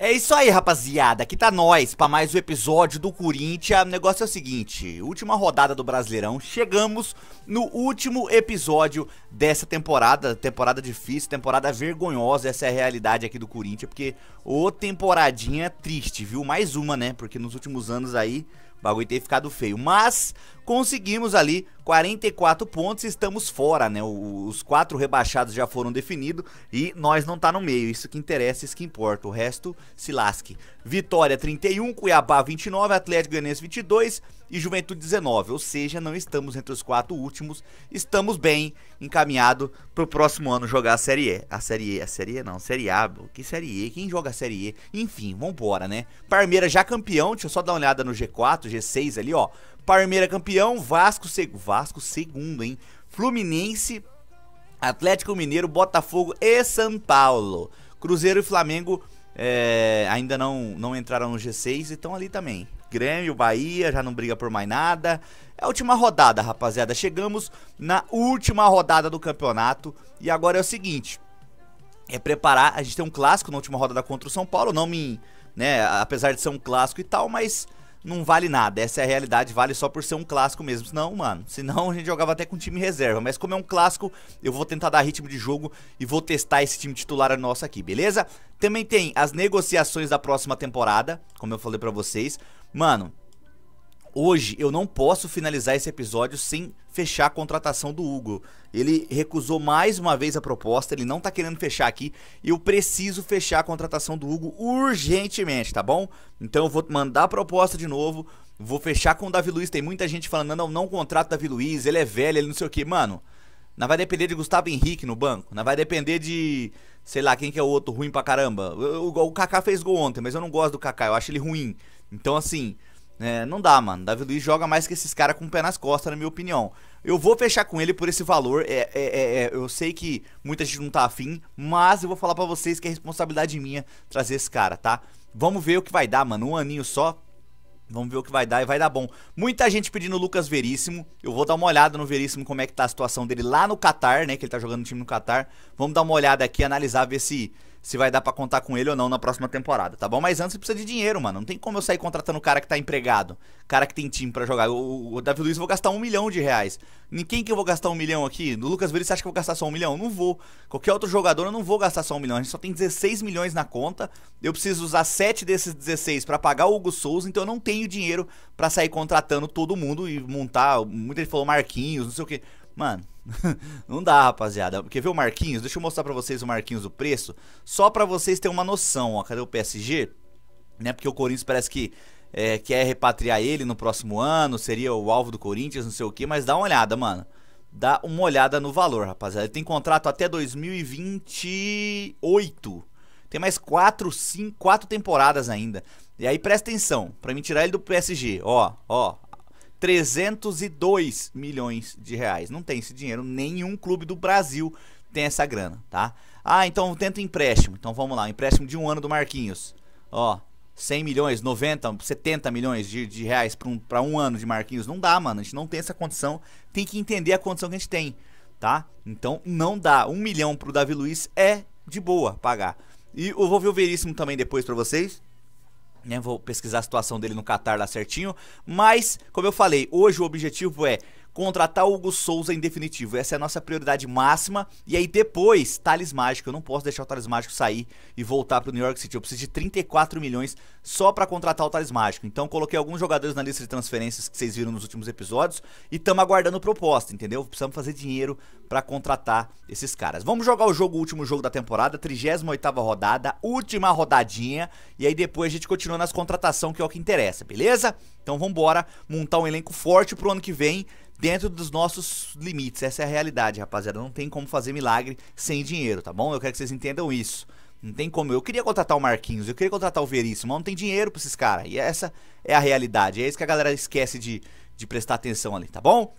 É isso aí, rapaziada. Aqui tá nós para mais um episódio do Corinthians. O negócio é o seguinte: última rodada do Brasileirão. Chegamos no último episódio dessa temporada. Temporada difícil, temporada vergonhosa. Essa é a realidade aqui do Corinthians. Porque, ô, temporadinha triste, viu? Mais uma, né? Porque nos últimos anos aí o bagulho tem ficado feio. Mas conseguimos ali 44 pontos e estamos fora, né? Os quatro rebaixados já foram definidos e nós não tá no meio. Isso que interessa, isso que importa. O resto se lasque. Vitória 31, Cuiabá 29, Atlético Goianiense 22, e Juventude 19, ou seja, não estamos entre os quatro últimos, estamos bem encaminhado para o próximo ano jogar a Série E. A Série E, a Série E não, Série A, que Série E, quem joga a Série E? Enfim, vambora, né? Parmeira já campeão, deixa eu só dar uma olhada no G4, G6 ali, ó. Parmeira campeão, Vasco, seg Vasco segundo, hein? Fluminense, Atlético Mineiro, Botafogo e São Paulo. Cruzeiro e Flamengo é, ainda não, não entraram no G6 e estão ali também. Grêmio, Bahia já não briga por mais nada. É a última rodada, rapaziada. Chegamos na última rodada do campeonato. E agora é o seguinte: é preparar. A gente tem um clássico na última rodada contra o São Paulo. Não me. Né, apesar de ser um clássico e tal, mas não vale nada. Essa é a realidade, vale só por ser um clássico mesmo. Senão, mano, senão a gente jogava até com time reserva. Mas como é um clássico, eu vou tentar dar ritmo de jogo e vou testar esse time titular nosso aqui, beleza? Também tem as negociações da próxima temporada, como eu falei para vocês. Mano, hoje eu não posso finalizar esse episódio sem fechar a contratação do Hugo. Ele recusou mais uma vez a proposta, ele não tá querendo fechar aqui. Eu preciso fechar a contratação do Hugo urgentemente, tá bom? Então eu vou mandar a proposta de novo. Vou fechar com o Davi Luiz. Tem muita gente falando: não, não contrato o Davi Luiz, ele é velho, ele não sei o que. Mano, não vai depender de Gustavo Henrique no banco. Não vai depender de. Sei lá, quem que é o outro ruim pra caramba. O, o, o Kaká fez gol ontem, mas eu não gosto do Kaká, eu acho ele ruim. Então, assim, é, não dá, mano. Davi Luiz joga mais que esses caras com o pé nas costas, na minha opinião. Eu vou fechar com ele por esse valor. É, é, é, é eu sei que muita gente não tá afim, mas eu vou falar para vocês que é responsabilidade minha trazer esse cara, tá? Vamos ver o que vai dar, mano. Um aninho só. Vamos ver o que vai dar e vai dar bom. Muita gente pedindo o Lucas Veríssimo. Eu vou dar uma olhada no Veríssimo, como é que tá a situação dele lá no Qatar, né? Que ele tá jogando no time no Qatar. Vamos dar uma olhada aqui, analisar, ver se se vai dar para contar com ele ou não na próxima temporada, tá bom? Mas antes você precisa de dinheiro, mano. Não tem como eu sair contratando cara que tá empregado, cara que tem time para jogar. O, o Davi Luiz eu vou gastar um milhão de reais. Em quem que eu vou gastar um milhão aqui? No Lucas Vila, você acha que eu vou gastar só um milhão? Não vou. Qualquer outro jogador eu não vou gastar só um milhão. A gente só tem 16 milhões na conta. Eu preciso usar 7 desses 16 para pagar o Hugo Souza, então eu não tenho dinheiro para sair contratando todo mundo e montar. Muita gente falou Marquinhos, não sei o que. Mano, não dá, rapaziada. Porque vê o Marquinhos, deixa eu mostrar para vocês o Marquinhos o preço, só para vocês terem uma noção, ó. Cadê o PSG? Né? Porque o Corinthians parece que é, quer repatriar ele no próximo ano, seria o alvo do Corinthians, não sei o que, mas dá uma olhada, mano. Dá uma olhada no valor, rapaziada. Ele tem contrato até 2028. Tem mais 4, 5, 4 temporadas ainda. E aí presta atenção, para me tirar ele do PSG, ó, ó, 302 milhões de reais. Não tem esse dinheiro, nenhum clube do Brasil tem essa grana, tá? Ah, então tenta empréstimo. Então vamos lá, empréstimo de um ano do Marquinhos. Ó, 100 milhões, 90, 70 milhões de, de reais para um, pra um ano de Marquinhos. Não dá, mano. A gente não tem essa condição. Tem que entender a condição que a gente tem, tá? Então não dá. Um milhão pro Davi Luiz é de boa pagar. E eu vou ver o Veríssimo também depois para vocês. Né, vou pesquisar a situação dele no Qatar lá certinho. Mas, como eu falei, hoje o objetivo é contratar o Hugo Souza em definitivo. Essa é a nossa prioridade máxima. E aí depois, Thales Mágico. Eu não posso deixar o Thales Mágico sair e voltar para o New York City. Eu preciso de 34 milhões só para contratar o Thales Mágico. Então coloquei alguns jogadores na lista de transferências que vocês viram nos últimos episódios e estamos aguardando proposta, entendeu? Precisamos fazer dinheiro para contratar esses caras. Vamos jogar o jogo, o último jogo da temporada, 38ª rodada, última rodadinha, e aí depois a gente continua nas contratações, que é o que interessa, beleza? Então vamos montar um elenco forte pro ano que vem dentro dos nossos limites. Essa é a realidade, rapaziada. Não tem como fazer milagre sem dinheiro, tá bom? Eu quero que vocês entendam isso. Não tem como. Eu queria contratar o Marquinhos, eu queria contratar o Veríssimo, mas não tem dinheiro pra esses caras. E essa é a realidade. É isso que a galera esquece de, de prestar atenção ali, tá bom?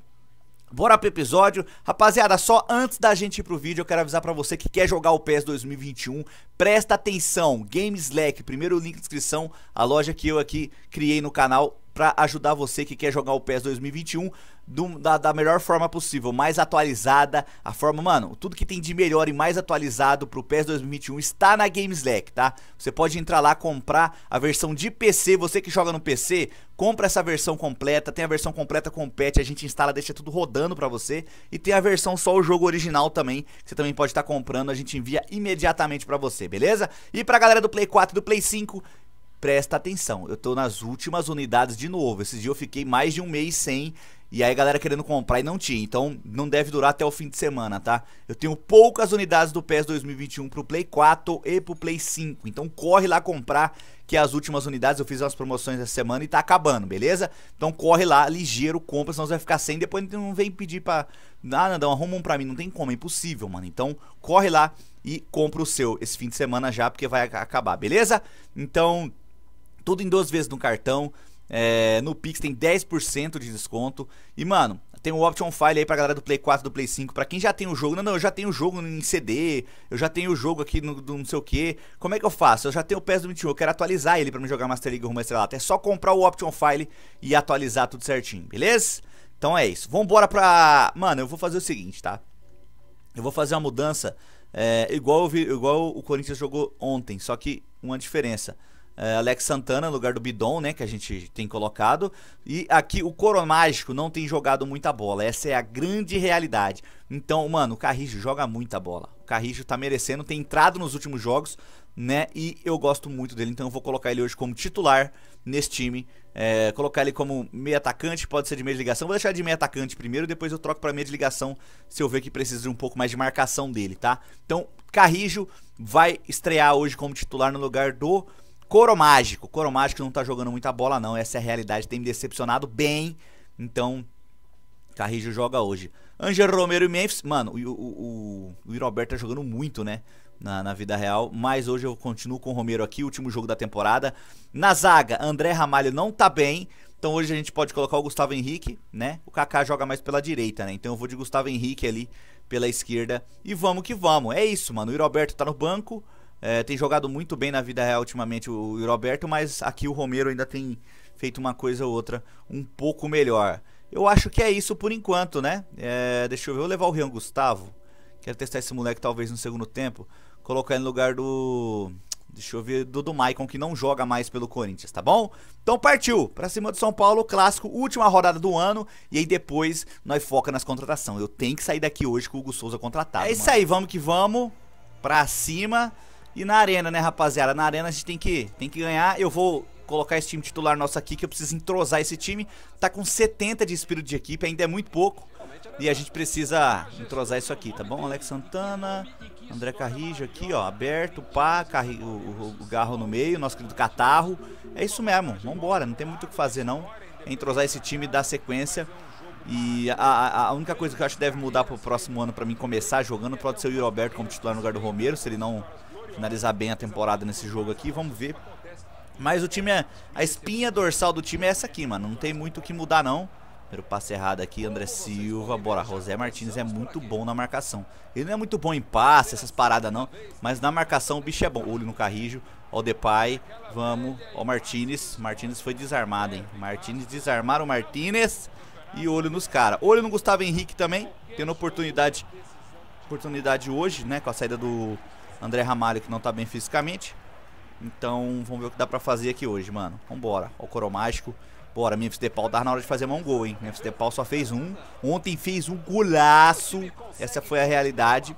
Bora pro episódio. Rapaziada, só antes da gente ir pro vídeo, eu quero avisar para você que quer jogar o PES 2021, presta atenção, Game Slack, primeiro link na descrição, a loja que eu aqui criei no canal para ajudar você que quer jogar o PES 2021 do, da, da, melhor forma possível, mais atualizada, a forma, mano, tudo que tem de melhor e mais atualizado pro PES 2021 está na Gameslack, tá? Você pode entrar lá, comprar a versão de PC, você que joga no PC, compra essa versão completa, tem a versão completa com o patch, a gente instala, deixa tudo rodando para você, e tem a versão só o jogo original também, que você também pode estar tá comprando, a gente envia imediatamente para você, beleza? E pra galera do Play 4 e do Play 5, presta atenção. Eu tô nas últimas unidades de novo. esses dias eu fiquei mais de um mês sem. E aí a galera querendo comprar e não tinha. Então não deve durar até o fim de semana, tá? Eu tenho poucas unidades do PES 2021 pro Play 4 e pro Play 5. Então corre lá comprar, que as últimas unidades eu fiz umas promoções essa semana e tá acabando, beleza? Então corre lá, ligeiro, compra, senão você vai ficar sem. Depois não vem pedir pra. Ah, não, arruma um pra mim. Não tem como, é impossível, mano. Então corre lá e compra o seu esse fim de semana já, porque vai acabar, beleza? Então tudo em duas vezes no cartão. É, no Pix tem 10% de desconto. E, mano, tem um option file aí pra galera do Play 4, do Play 5. Pra quem já tem o jogo. Não, não, eu já tenho o jogo em CD. Eu já tenho o jogo aqui no, no não sei o que. Como é que eu faço? Eu já tenho o PES 21. Eu quero atualizar ele pra me jogar Master League rumo a É só comprar o option file e atualizar tudo certinho, beleza? Então é isso. Vambora pra. Mano, eu vou fazer o seguinte, tá? Eu vou fazer uma mudança é, igual, vi, igual o Corinthians jogou ontem. Só que uma diferença. É, Alex Santana no lugar do Bidon, né? Que a gente tem colocado. E aqui o Coro Mágico não tem jogado muita bola. Essa é a grande realidade. Então, mano, o Carrijo joga muita bola. O Carrijo tá merecendo, tem entrado nos últimos jogos, né? E eu gosto muito dele. Então eu vou colocar ele hoje como titular nesse time. É, colocar ele como meio atacante, pode ser de meia de ligação. Vou deixar de meia atacante primeiro, depois eu troco para meia de ligação se eu ver que precisa de um pouco mais de marcação dele, tá? Então, Carrijo vai estrear hoje como titular no lugar do Coro Mágico. Coro Mágico não tá jogando muita bola, não. Essa é a realidade. Tem me decepcionado bem. Então, Carrijo joga hoje. Angel Romero e Memphis. Mano, o, o, o, o Roberto tá jogando muito, né? Na, na, vida real. Mas hoje eu continuo com o Romero aqui, último jogo da temporada. Na zaga, André Ramalho não tá bem. Então hoje a gente pode colocar o Gustavo Henrique, né? O Kaká joga mais pela direita, né? Então eu vou de Gustavo Henrique ali pela esquerda. E vamos que vamos. É isso, mano. O Roberto tá no banco. É, tem jogado muito bem na vida real ultimamente o, o Roberto, mas aqui o Romero ainda tem feito uma coisa ou outra um pouco melhor. Eu acho que é isso por enquanto, né? É, deixa eu ver, eu vou levar o Rian Gustavo. Quero testar esse moleque talvez no segundo tempo. Colocar ele no lugar do. Deixa eu ver, do, do Maicon, que não joga mais pelo Corinthians, tá bom? Então partiu! Pra cima do São Paulo, clássico, última rodada do ano. E aí depois nós foca nas contratações. Eu tenho que sair daqui hoje com o Hugo Souza contratado. É isso mano. aí, vamos que vamos. Pra cima. E na arena, né, rapaziada? Na arena a gente tem que, tem que ganhar. Eu vou colocar esse time titular nosso aqui, que eu preciso entrosar esse time. Tá com 70 de espírito de equipe, ainda é muito pouco. E a gente precisa entrosar isso aqui, tá bom? Alex Santana, André Carrijo aqui, ó, aberto, pá, carri, o, o, o Garro no meio, nosso querido Catarro. É isso mesmo, vambora, não tem muito o que fazer não. É entrosar esse time, dar sequência. E a, a, única coisa que eu acho que deve mudar pro próximo ano para mim começar jogando pode ser o Roberto como titular no lugar do Romero, se ele não finalizar bem a temporada nesse jogo aqui. Vamos ver. Mas o time é. A espinha dorsal do time é essa aqui, mano. Não tem muito o que mudar, não. Primeiro passe errado aqui, André Silva, bora, José Martins é muito bom na marcação. Ele não é muito bom em passe, essas paradas não, mas na marcação o bicho é bom. Olho no Carrijo, ó o Depay, vamos, ó o Martins, Martins foi desarmado, hein. Martins desarmaram o Martins e olho nos caras. Olho no Gustavo Henrique também, tendo oportunidade, oportunidade hoje, né, com a saída do André Ramalho que não tá bem fisicamente. Então vamos ver o que dá pra fazer aqui hoje, mano. Vambora. Ó, o Coro Mágico. Bora, Memphis Paul tá na hora de fazer mão gol, hein? Memphis Paul só fez um. Ontem fez um golaço. Essa foi a realidade.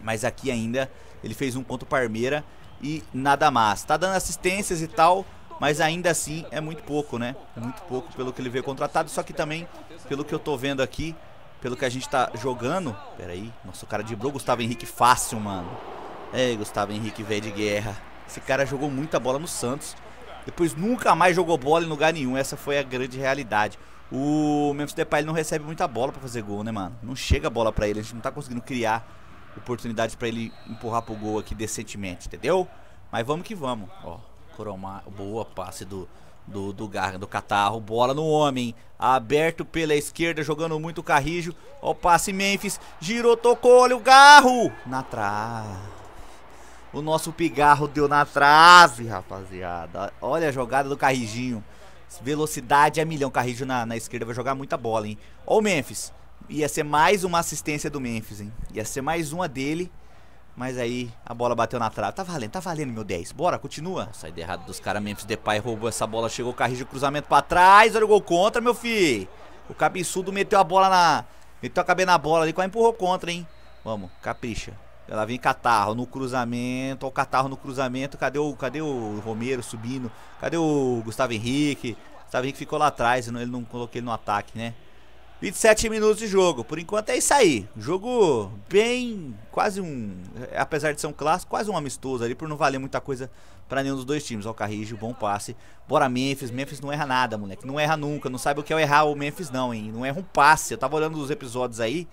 Mas aqui ainda ele fez um contra o Parmeira e nada mais. Tá dando assistências e tal, mas ainda assim é muito pouco, né? Muito pouco pelo que ele veio contratado. Só que também, pelo que eu tô vendo aqui, pelo que a gente tá jogando. Pera aí, nossa, o cara driblou Gustavo Henrique fácil, mano. É, Gustavo Henrique, velho de guerra. Esse cara jogou muita bola no Santos. Depois nunca mais jogou bola em lugar nenhum. Essa foi a grande realidade. O Memphis Depay não recebe muita bola para fazer gol, né, mano? Não chega a bola para ele. A gente não tá conseguindo criar oportunidades para ele empurrar pro gol aqui decentemente, entendeu? Mas vamos que vamos. Ó, Coromar, boa passe do do, do, do Catarro. Bola no homem. Aberto pela esquerda, jogando muito o Carrijo. Olha o passe Memphis. Girou, tocou, olha o garro. Na trave. O nosso pigarro deu na trave, rapaziada. Olha a jogada do Carrijinho. Velocidade a milhão. Carrijo na, na esquerda vai jogar muita bola, hein? Ó o Memphis. Ia ser mais uma assistência do Memphis, hein? Ia ser mais uma dele. Mas aí a bola bateu na trave. Tá valendo, tá valendo, meu 10. Bora, continua. Saída errada dos caras. Memphis Depay roubou essa bola. Chegou o carrinho de cruzamento pra trás. Olha o gol contra, meu filho. O cabeçudo meteu a bola na. Meteu a cabeça na bola ali. Quase empurrou contra, hein? Vamos, capricha. Ela vem Catarro no cruzamento. Olha o Catarro no cruzamento. Cadê o, cadê o Romero subindo? Cadê o Gustavo Henrique? Gustavo Henrique ficou lá atrás. Ele não coloquei ele no ataque, né? 27 minutos de jogo. Por enquanto é isso aí. Jogo bem. Quase um. Apesar de ser um clássico, quase um amistoso ali, por não valer muita coisa para nenhum dos dois times. Ó, o Carrijo, bom passe. Bora, Memphis. Memphis não erra nada, moleque. Não erra nunca. Não sabe o que é errar o Memphis, não, hein? Não erra um passe. Eu tava olhando os episódios aí.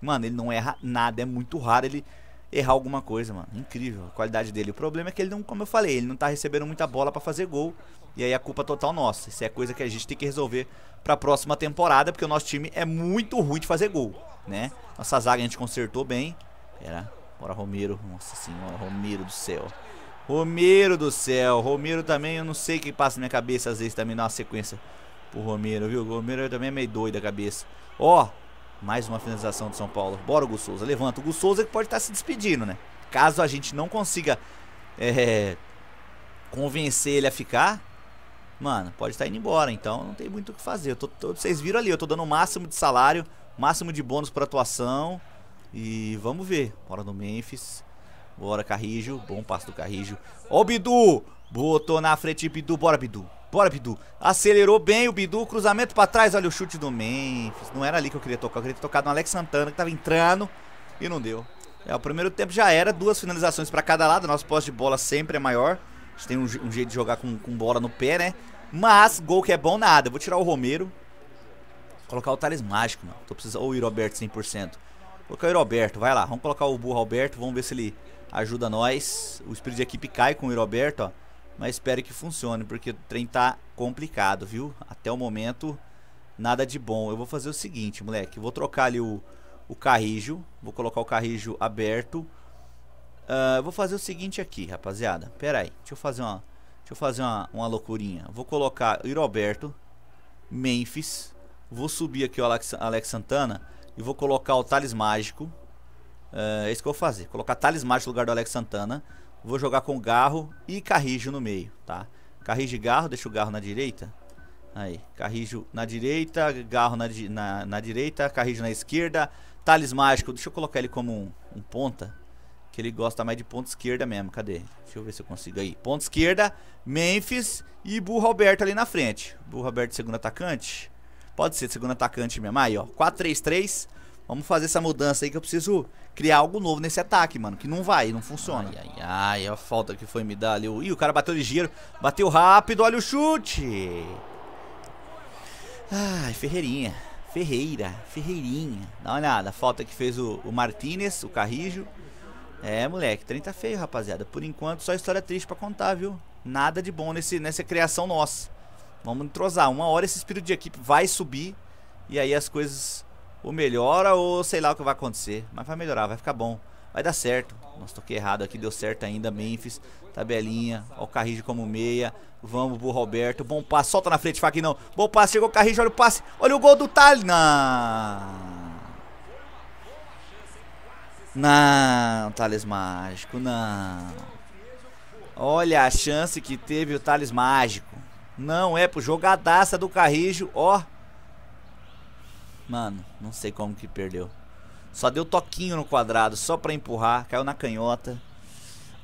Mano, ele não erra nada. É muito raro ele errar alguma coisa, mano. Incrível a qualidade dele. O problema é que ele não, como eu falei, ele não tá recebendo muita bola para fazer gol. E aí a culpa é total nossa. Isso é coisa que a gente tem que resolver para a próxima temporada, porque o nosso time é muito ruim de fazer gol, né? Nossa zaga a gente consertou bem. Pera, bora Romero. Nossa senhora, Romero do céu. Romero do céu. Romero também, eu não sei o que passa na minha cabeça às vezes também dá uma sequência pro Romero, viu? O Romero também é meio doido a cabeça. Ó, mais uma finalização do São Paulo. Bora o levanta. O Gus que pode estar tá se despedindo, né? Caso a gente não consiga é, convencer ele a ficar, mano, pode estar tá indo embora. Então não tem muito o que fazer. Tô, tô, vocês viram ali, eu tô dando o máximo de salário, máximo de bônus para atuação. E vamos ver. Bora no Memphis. Bora, Carrijo. Bom passo do Carrijo. Ó o Bidu! Botou na frente Bidu. Bora, Bidu. Bora, Bidu. Acelerou bem o Bidu. Cruzamento pra trás. Olha o chute do Memphis. Não era ali que eu queria tocar. Eu queria ter tocado no Alex Santana, que tava entrando. E não deu. É, o primeiro tempo já era. Duas finalizações pra cada lado. Nosso posse de bola sempre é maior tem um, um jeito de jogar com, com bola no pé, né? Mas, gol que é bom, nada. Vou tirar o Romero. Colocar o Thales Mágico, mano. Tô precisando... Ou o Iroberto 100%. Colocar o Iroberto, vai lá. Vamos colocar o Burro Alberto. Vamos ver se ele ajuda nós. O espírito de equipe cai com o Iroberto, ó. Mas espero que funcione, porque o trem tá complicado, viu? Até o momento, nada de bom. Eu vou fazer o seguinte, moleque. Vou trocar ali o, o Carrijo. Vou colocar o Carrijo aberto. Uh, vou fazer o seguinte aqui, rapaziada. Pera aí, deixa eu fazer uma, deixa eu fazer uma, uma loucurinha. Vou colocar Roberto, Memphis. Vou subir aqui o Alex, Alex Santana e vou colocar o Talis Mágico. Ah, é uh, isso que eu vou fazer. Colocar Talis Mágico no lugar do Alex Santana. Vou jogar com Garro e Carrijo no meio, tá? Carrijo e Garro, deixa o Garro na direita. Aí, Carrijo na direita, Garro na, na, na direita, Carrijo na esquerda. Talis Mágico, deixa eu colocar ele como um, um ponta que ele gosta mais de ponta esquerda mesmo. Cadê? Deixa eu ver se eu consigo aí. Ponta esquerda, Memphis e Burro Alberto ali na frente. Burro Alberto, segundo atacante. Pode ser segundo atacante mesmo. Aí, ó. 4-3-3. Vamos fazer essa mudança aí que eu preciso criar algo novo nesse ataque, mano. Que não vai, não funciona. Ai, ai, ai. A falta que foi me dar ali. Ih, o cara bateu ligeiro. Bateu rápido. Olha o chute. Ai, Ferreirinha. Ferreira. Ferreirinha. Dá uma olhada. Falta que fez o, o Martinez, o Carrijo. É, moleque, trem tá feio, rapaziada. Por enquanto, só história triste pra contar, viu? Nada de bom nesse, nessa criação nossa. Vamos entrosar. Uma hora esse espírito de equipe vai subir. E aí as coisas ou melhora ou sei lá o que vai acontecer. Mas vai melhorar, vai ficar bom. Vai dar certo. Nossa, toquei errado aqui, deu certo ainda. Memphis, tabelinha. Ó o Carrijo como meia. Vamos, pro Roberto. Bom passe, solta na frente, Faquinão. Bom passe, chegou o Carrijo, olha o passe. Olha o gol do Tali. Não. Não, Thales Mágico, não. Olha a chance que teve o Thales Mágico. Não é pro jogadaça do Carrijo, ó. Mano, não sei como que perdeu. Só deu toquinho no quadrado, só pra empurrar. Caiu na canhota.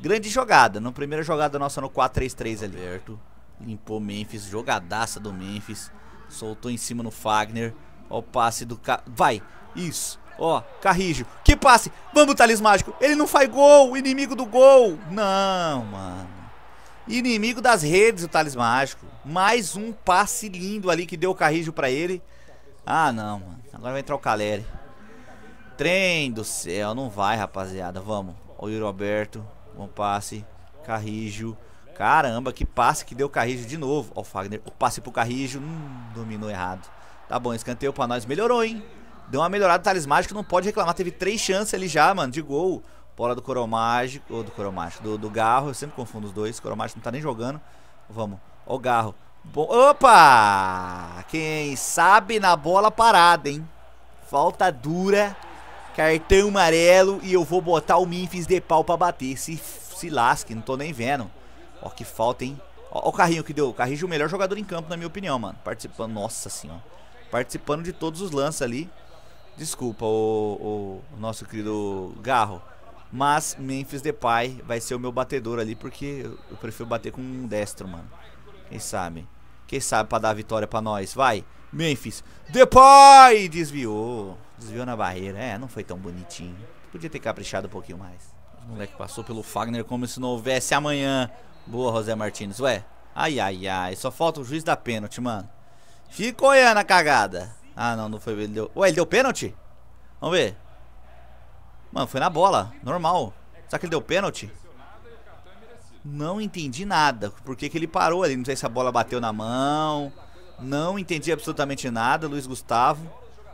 Grande jogada. Na primeira jogada nossa no 4-3-3 ali. Aberto. Limpou Memphis. Jogadaça do Memphis. Soltou em cima no Fagner. Ó o passe do... Ca... Vai! Isso! Ó, Carrijo. Que passe. Vamos, Thales Mágico. Ele não faz gol. Inimigo do gol. Não, mano. Inimigo das redes, o Thales Mágico. Mais um passe lindo ali que deu o Carrijo pra ele. Ah, não, mano. Agora vai entrar o Caleri. Trem do céu. Não vai, rapaziada. Vamos. Ó, o Yuri Alberto. Bom passe. Carrijo. Caramba, que passe que deu o Carrijo de novo. Ó, o Fagner. O passe pro Carrijo. Hum, dominou errado. Tá bom, escanteio pra nós. Melhorou, hein? Deu uma melhorada, no Thales Mágico não pode reclamar. Teve três chances ali já, mano, de gol. Bola do Coral Mágico, ou do Coral Mágico, do, do Garro. Eu sempre confundo os dois. O Coral Mágico não tá nem jogando. Vamos, ó o Garro. opa! Quem sabe na bola parada, hein? Falta dura, cartão amarelo e eu vou botar o Memphis de pau pra bater. Se, se lasque, não tô nem vendo. Ó que falta, hein? Ó, ó o carrinho que deu. O Carrinho é o melhor jogador em campo, na minha opinião, mano. Participando, nossa senhora. Participando de todos os lances ali desculpa, o, o, nosso querido Garro. Mas Memphis Depay vai ser o meu batedor ali, porque eu prefiro bater com um destro, mano. Quem sabe? Quem sabe pra dar a vitória pra nós? Vai, Memphis. Depay! Desviou. Desviou na barreira. É, não foi tão bonitinho. Podia ter caprichado um pouquinho mais. O moleque passou pelo Fagner como se não houvesse amanhã. Boa, José Martins. Ué, ai, ai, ai. Só falta o juiz da pênalti, mano. Fica olhando a cagada. Ah, não, não foi. Ele deu... Ué, ele deu pênalti? Vamos ver. Mano, foi na bola. Normal. Será que ele deu pênalti? Não entendi nada. Por que, que ele parou ali? Não sei se a bola bateu na mão. Não entendi absolutamente nada. Luiz Gustavo.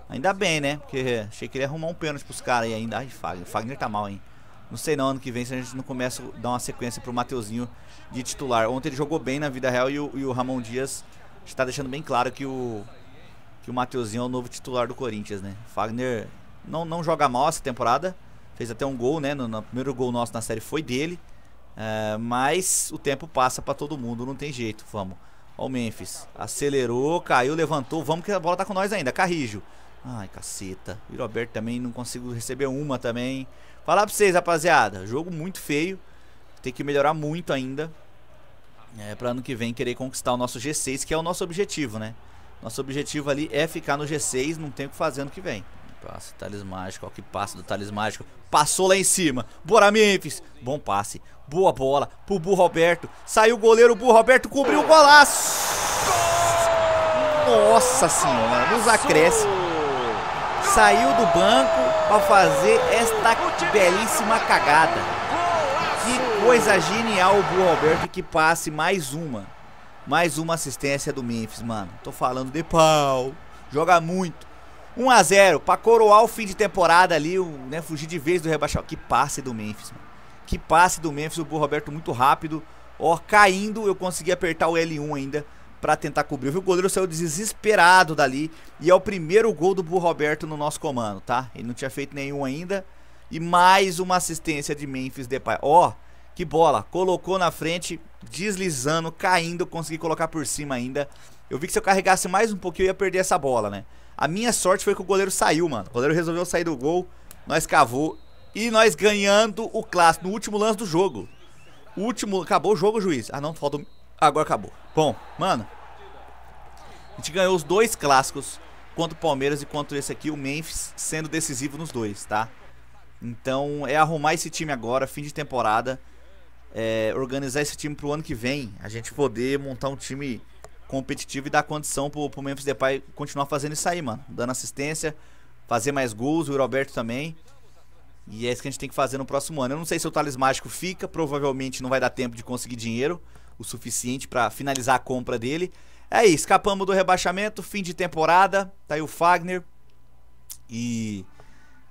Ainda bem, né? Porque achei que ele ia arrumar um pênalti pros caras aí ainda. Ai, Fagner. Fagner tá mal, hein? Não sei não, ano que vem se a gente não começa a dar uma sequência pro Mateuzinho de titular. Ontem ele jogou bem na vida real e o, e o Ramon Dias está deixando bem claro que o que o Mateuzinho é o novo titular do Corinthians, né? Fagner não, não joga mal essa temporada. Fez até um gol, né? No, no primeiro gol nosso na série foi dele. Uh, mas o tempo passa para todo mundo, não tem jeito. Vamos. Ó, o Memphis. Acelerou, caiu, levantou. Vamos que a bola tá com nós ainda. Carrijo. Ai, caceta. E Roberto também não consigo receber uma também. Falar pra vocês, rapaziada. Jogo muito feio. Tem que melhorar muito ainda. É, pra ano que vem querer conquistar o nosso G6, que é o nosso objetivo, né? Nosso objetivo ali é ficar no G6, não tem o que fazer ano que vem. Passe, Thales Mágico, olha que passe do Thales Mágico. Passou lá em cima. Bora, Memphis. Bom passe. Boa bola pro Burro Saiu o goleiro, o Burro cobriu o golaço. Nossa senhora, nos acresce. Saiu do banco para fazer esta belíssima cagada. Que coisa genial o Burro que passe mais uma. Mais uma assistência do Memphis, mano. Tô falando de pau. Joga muito. 1 a 0 para coroar o fim de temporada ali, né, fugir de vez do rebaixamento. Que passe do Memphis, mano. Que passe do Memphis, o Bo Roberto muito rápido. Ó, caindo, eu consegui apertar o L1 ainda para tentar cobrir. O goleiro saiu desesperado dali e é o primeiro gol do Bo Roberto no nosso comando, tá? Ele não tinha feito nenhum ainda. E mais uma assistência de Memphis Depay. Ó, que bola, colocou na frente deslizando, caindo, consegui colocar por cima ainda. Eu vi que se eu carregasse mais um pouquinho eu ia perder essa bola, né? A minha sorte foi que o goleiro saiu, mano. O goleiro resolveu sair do gol, nós cavou e nós ganhando o clássico no último lance do jogo. último, acabou o jogo, juiz. Ah, não, faltou. Agora acabou. Bom, mano. A gente ganhou os dois clássicos contra o Palmeiras e contra esse aqui, o Memphis, sendo decisivo nos dois, tá? Então é arrumar esse time agora, fim de temporada é, organizar esse time pro ano que vem. A gente poder montar um time competitivo e dar condição pro, pro Memphis Depay continuar fazendo isso aí, mano. Dando assistência, fazer mais gols, o Roberto também. E é isso que a gente tem que fazer no próximo ano. Eu não sei se o Thales Mágico fica, provavelmente não vai dar tempo de conseguir dinheiro o suficiente para finalizar a compra dele. É isso, escapamos do rebaixamento, fim de temporada, tá aí o Fagner. E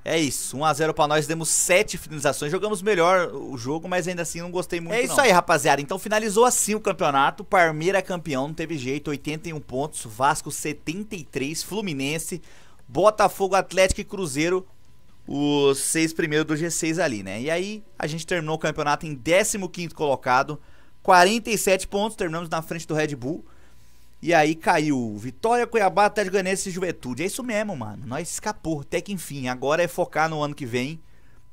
é isso, 1x0 pra nós, demos 7 finalizações. Jogamos melhor o jogo, mas ainda assim não gostei muito. É isso não. aí, rapaziada. Então finalizou assim o campeonato. Parmeira campeão, não teve jeito, 81 pontos. Vasco 73, Fluminense, Botafogo, Atlético e Cruzeiro, os seis primeiros do G6 ali, né? E aí a gente terminou o campeonato em 15 colocado, 47 pontos, terminamos na frente do Red Bull. E aí caiu Vitória, Cuiabá, Atlético Goianiense e Juventude. É isso mesmo, mano. Nós escapou, até que enfim. Agora é focar no ano que vem,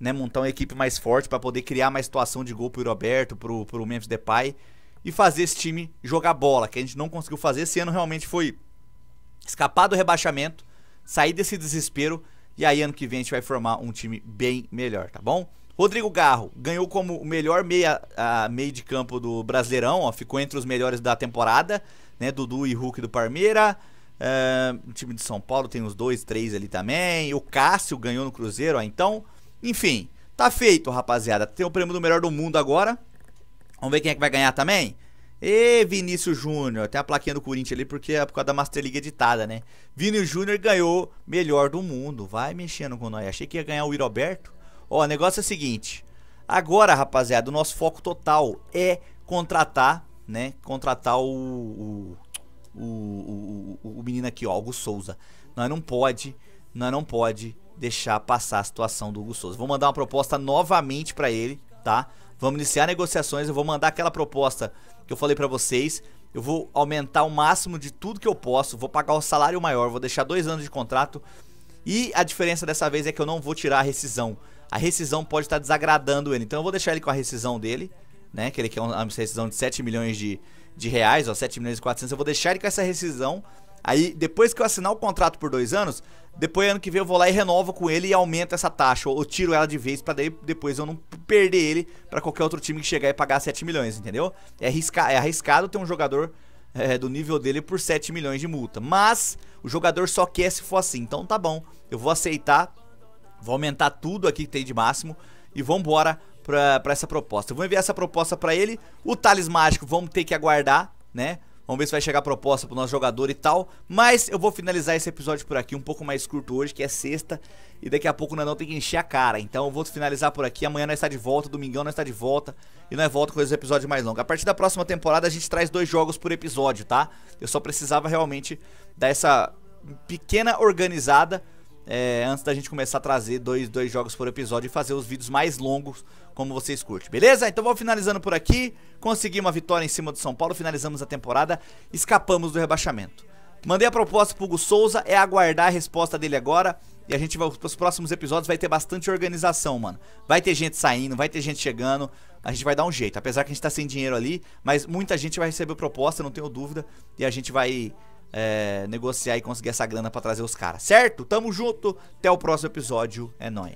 né? Montar uma equipe mais forte para poder criar mais situação de gol pro Roberto, pro, pro Memphis Depay e fazer esse time jogar bola, que a gente não conseguiu fazer. Esse ano realmente foi escapar do rebaixamento, sair desse desespero e aí ano que vem a gente vai formar um time bem melhor, tá bom? Rodrigo Garro ganhou como o melhor meia, a, ah, meio de campo do Brasileirão, ó, ficou entre os melhores da temporada né? Dudu e Hulk do Parmeira. Eh, o time de São Paulo tem uns dois, três ali também. O Cássio ganhou no Cruzeiro, ó, então. Enfim, tá feito, rapaziada. Tem o prêmio do melhor do mundo agora. Vamos ver quem é que vai ganhar também? E Vinícius Júnior, tem a plaquinha do Corinthians ali porque é por causa da Master League editada, né? Vinícius Júnior ganhou melhor do mundo. Vai mexendo com nós. Achei que ia ganhar o Iroberto. Ó, o negócio é o seguinte. Agora, rapaziada, o nosso foco total é contratar né, contratar o, o, o, o, o menino aqui, ó, Hugo Souza. Nós não pode, nós não pode deixar passar a situação do Hugo Souza. Vou mandar uma proposta novamente para ele, tá? Vamos iniciar negociações, eu vou mandar aquela proposta que eu falei para vocês. Eu vou aumentar o máximo de tudo que eu posso, vou pagar o um salário maior, vou deixar dois anos de contrato. E a diferença dessa vez é que eu não vou tirar a rescisão. A rescisão pode estar desagradando ele, então eu vou deixar ele com a rescisão dele, né? Que ele quer uma rescisão de 7 milhões de, de reais, ó, 7 milhões e 400. Eu vou deixar ele com essa rescisão. Aí, depois que eu assinar o contrato por dois anos, depois ano que vem eu vou lá e renovo com ele e aumento essa taxa, ou, tiro ela de vez para depois eu não perder ele para qualquer outro time que chegar e pagar 7 milhões, entendeu? É, arrisca, é arriscado ter um jogador é, do nível dele por 7 milhões de multa. Mas o jogador só quer se for assim. Então tá bom, eu vou aceitar, vou aumentar tudo aqui que tem de máximo e vambora pra, pra essa proposta. Eu vou enviar essa proposta pra ele. O Thales Mágico vamos ter que aguardar, né? Vamos ver se vai chegar a proposta pro nosso jogador e tal. Mas eu vou finalizar esse episódio por aqui, um pouco mais curto hoje, que é sexta. E daqui a pouco o Nanão tem que encher a cara. Então eu vou finalizar por aqui. Amanhã nós está de volta, domingão nós está de volta. E nós volta com esse episódio mais longo. A partir da próxima temporada a gente traz dois jogos por episódio, tá? Eu só precisava realmente dar essa pequena organizada é, antes da gente começar a trazer dois, dois jogos por episódio e fazer os vídeos mais longos, como vocês curtem, beleza? Então vamos finalizando por aqui. Consegui uma vitória em cima do São Paulo, finalizamos a temporada, escapamos do rebaixamento. Mandei a proposta pro Hugo Souza, é aguardar a resposta dele agora. E a gente vai, os próximos episódios vai ter bastante organização, mano. Vai ter gente saindo, vai ter gente chegando. A gente vai dar um jeito, apesar que a gente tá sem dinheiro ali, mas muita gente vai receber proposta, não tenho dúvida. E a gente vai é, negociar e conseguir essa grana para trazer os caras, certo? Tamo junto, até o próximo episódio, é nóis.